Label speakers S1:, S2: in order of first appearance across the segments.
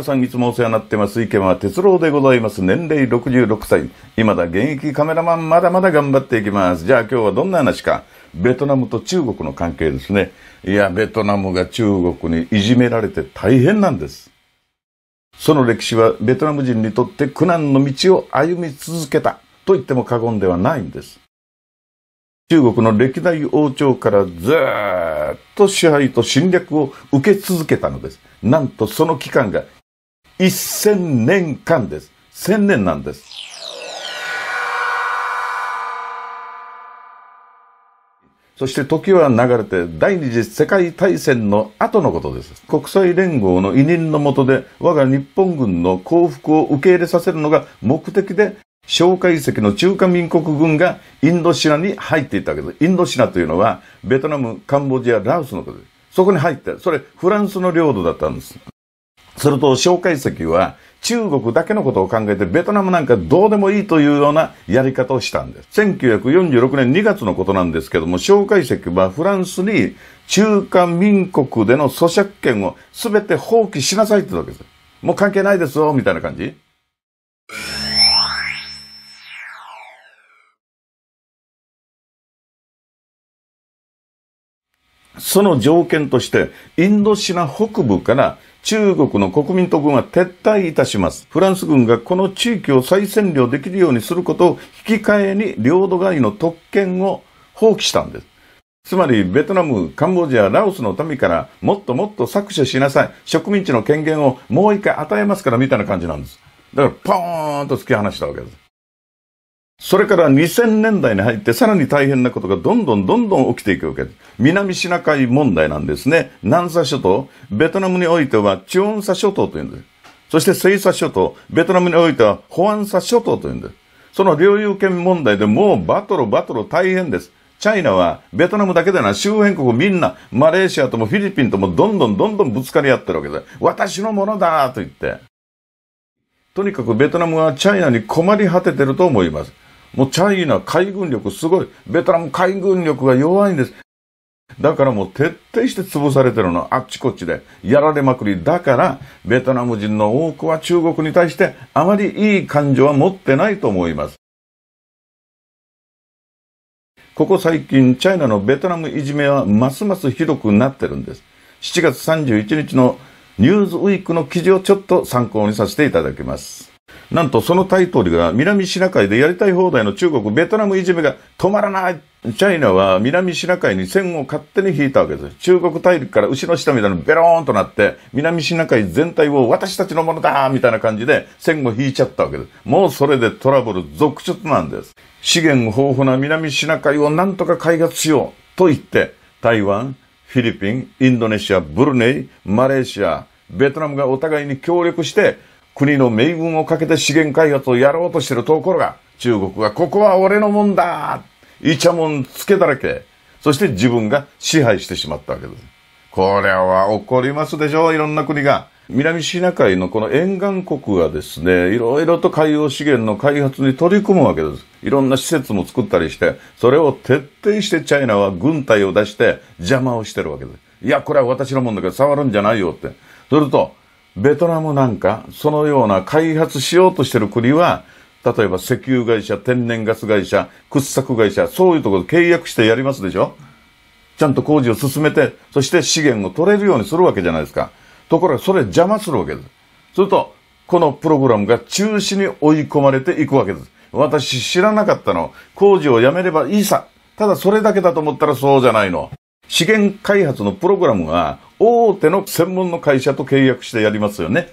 S1: 皆さんいつもお世話になってます。池間哲郎でございます。年齢66歳。未だ現役カメラマン、まだまだ頑張っていきます。じゃあ今日はどんな話か。ベトナムと中国の関係ですね。いや、ベトナムが中国にいじめられて大変なんです。その歴史はベトナム人にとって苦難の道を歩み続けたと言っても過言ではないんです。中国の歴代王朝からずっと支配と侵略を受け続けたのです。なんとその期間が1000年間です。1000年なんです。そして時は流れて第二次世界大戦の後のことです。国際連合の委任のもとで我が日本軍の降伏を受け入れさせるのが目的で蒋介石の中華民国軍がインドシナに入っていったわけです。インドシナというのはベトナム、カンボジア、ラオスのことです。そこに入って、それフランスの領土だったんです。それと、蒋介石は、中国だけのことを考えて、ベトナムなんかどうでもいいというようなやり方をしたんです。1946年2月のことなんですけども、蒋介石はフランスに中華民国での咀嚼権を全て放棄しなさいってわけです。もう関係ないですよ、みたいな感じ。その条件として、インドシナ北部から中国の国民党軍は撤退いたします。フランス軍がこの地域を再占領できるようにすることを引き換えに領土外の特権を放棄したんです。つまり、ベトナム、カンボジア、ラオスの民からもっともっと搾取しなさい。植民地の権限をもう一回与えますからみたいな感じなんです。だから、ポーンと突き放したわけです。それから2000年代に入ってさらに大変なことがどんどんどんどん起きていくわけです。南シナ海問題なんですね。南沙諸島、ベトナムにおいてはチュオンサ諸島というんです。そして西沙諸島、ベトナムにおいてはホアンサ諸島というんです。その領有権問題でもうバトルバトル大変です。チャイナはベトナムだけでな周辺国みんなマレーシアともフィリピンともどんどんどんどんぶつかり合ってるわけです。私のものだと言って。とにかくベトナムはチャイナに困り果ててると思います。もうチャイナ海軍力すごい。ベトナム海軍力が弱いんです。だからもう徹底して潰されてるの。あっちこっちで。やられまくり。だから、ベトナム人の多くは中国に対してあまりいい感情は持ってないと思います。ここ最近、チャイナのベトナムいじめはますますひどくなってるんです。7月31日のニューズウィークの記事をちょっと参考にさせていただきます。なんとそのタイトルが南シナ海でやりたい放題の中国、ベトナムいじめが止まらないチャイナは南シナ海に線を勝手に引いたわけです。中国大陸から牛の下みたいなベローンとなって、南シナ海全体を私たちのものだみたいな感じで線を引いちゃったわけです。もうそれでトラブル続出なんです。資源豊富な南シナ海をなんとか開発しようと言って、台湾、フィリピン、インドネシア、ブルネイ、マレーシア、ベトナムがお互いに協力して、国の命運をかけて資源開発をやろうとしてるところが、中国がここは俺のもんだイチャモンつけだらけ。そして自分が支配してしまったわけです。これは怒りますでしょういろんな国が。南シナ海のこの沿岸国がですね、いろいろと海洋資源の開発に取り組むわけです。いろんな施設も作ったりして、それを徹底してチャイナは軍隊を出して邪魔をしてるわけです。いや、これは私のもんだけど触るんじゃないよって。すると、ベトナムなんか、そのような開発しようとしてる国は、例えば石油会社、天然ガス会社、掘削会社、そういうところで契約してやりますでしょちゃんと工事を進めて、そして資源を取れるようにするわけじゃないですか。ところがそれ邪魔するわけです。すると、このプログラムが中止に追い込まれていくわけです。私知らなかったの。工事をやめればいいさ。ただそれだけだと思ったらそうじゃないの。資源開発のプログラムは大手の専門の会社と契約してやりますよね。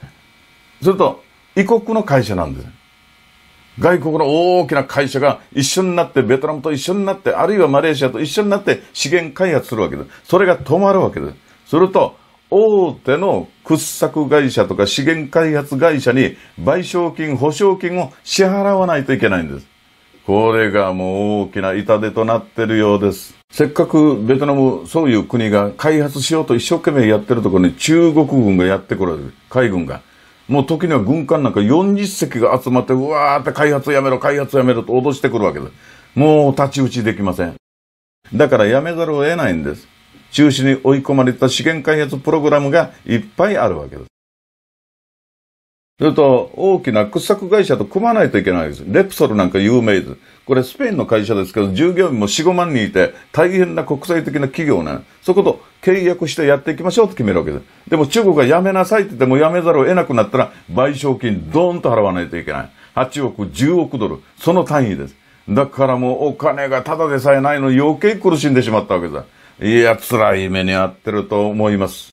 S1: それと、異国の会社なんです。外国の大きな会社が一緒になって、ベトナムと一緒になって、あるいはマレーシアと一緒になって資源開発するわけです。それが止まるわけです。すると、大手の掘削会社とか資源開発会社に賠償金、保証金を支払わないといけないんです。これがもう大きな痛手となってるようです。せっかくベトナム、そういう国が開発しようと一生懸命やってるところに中国軍がやってこる、海軍が。もう時には軍艦なんか40隻が集まって、うわーって開発やめろ、開発やめろと脅してくるわけです。もう太刀打ちできません。だからやめざるを得ないんです。中止に追い込まれた資源開発プログラムがいっぱいあるわけです。それと、大きな掘削会社と組まないといけないです。レプソルなんか有名です。これスペインの会社ですけど、従業員も4、5万人いて、大変な国際的な企業なの。そこと契約してやっていきましょうと決めるわけです。でも中国がやめなさいって言ってもやめざるを得なくなったら、賠償金ドーンと払わないといけない。8億、10億ドル。その単位です。だからもうお金がただでさえないの余計苦しんでしまったわけです。いや、辛い目に遭ってると思います。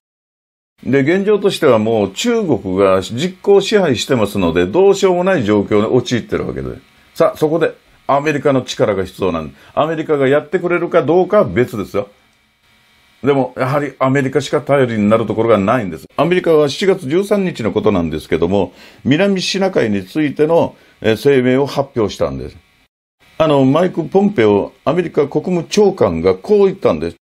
S1: で、現状としてはもう中国が実行支配してますので、どうしようもない状況に陥ってるわけで。さあ、そこでアメリカの力が必要なんで、アメリカがやってくれるかどうかは別ですよ。でも、やはりアメリカしか頼りになるところがないんです。アメリカは7月13日のことなんですけども、南シナ海についての声明を発表したんです。あの、マイク・ポンペオ、アメリカ国務長官がこう言ったんです。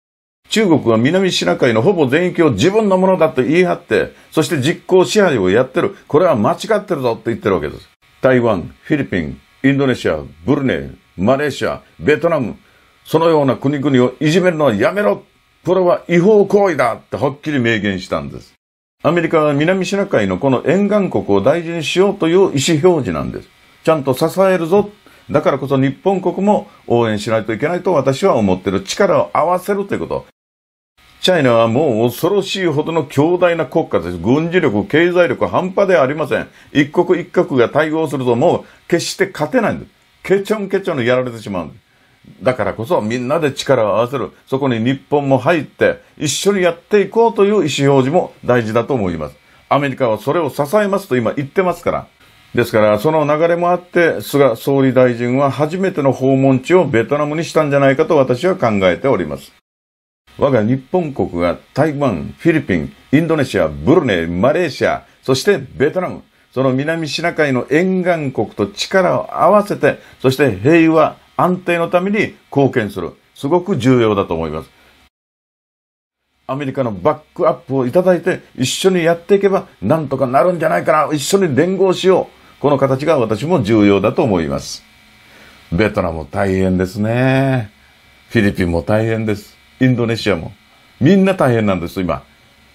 S1: 中国は南シナ海のほぼ全域を自分のものだと言い張って、そして実効支配をやってる。これは間違ってるぞって言ってるわけです。台湾、フィリピン、インドネシア、ブルネイ、マレーシア、ベトナム、そのような国々をいじめるのはやめろこれは違法行為だってはっきり明言したんです。アメリカは南シナ海のこの沿岸国を大事にしようという意思表示なんです。ちゃんと支えるぞ。だからこそ日本国も応援しないといけないと私は思ってる。力を合わせるということ。チャイナはもう恐ろしいほどの強大な国家です。軍事力、経済力、半端ではありません。一国一国が対応するともう決して勝てないんです。ケチョンケチョンにやられてしまうんです。だからこそみんなで力を合わせる。そこに日本も入って一緒にやっていこうという意思表示も大事だと思います。アメリカはそれを支えますと今言ってますから。ですから、その流れもあって、菅総理大臣は初めての訪問地をベトナムにしたんじゃないかと私は考えております。我が日本国が台湾、フィリピン、インドネシア、ブルネイ、マレーシア、そしてベトナム、その南シナ海の沿岸国と力を合わせて、そして平和、安定のために貢献する。すごく重要だと思います。アメリカのバックアップをいただいて、一緒にやっていけば、なんとかなるんじゃないかな。一緒に連合しよう。この形が私も重要だと思います。ベトナム大変ですね。フィリピンも大変です。インドネシアも。みんな大変なんです、今。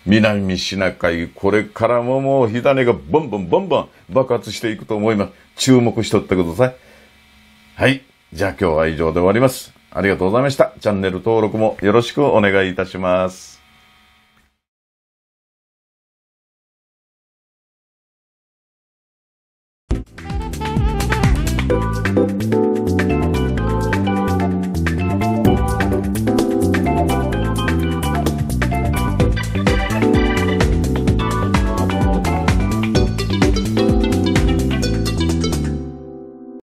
S1: 南シナ海、これからももう火種がボンボンボンボン爆発していくと思います。注目しとってください。はい。じゃあ今日は以上で終わります。ありがとうございました。チャンネル登録もよろしくお願いいたします。thank you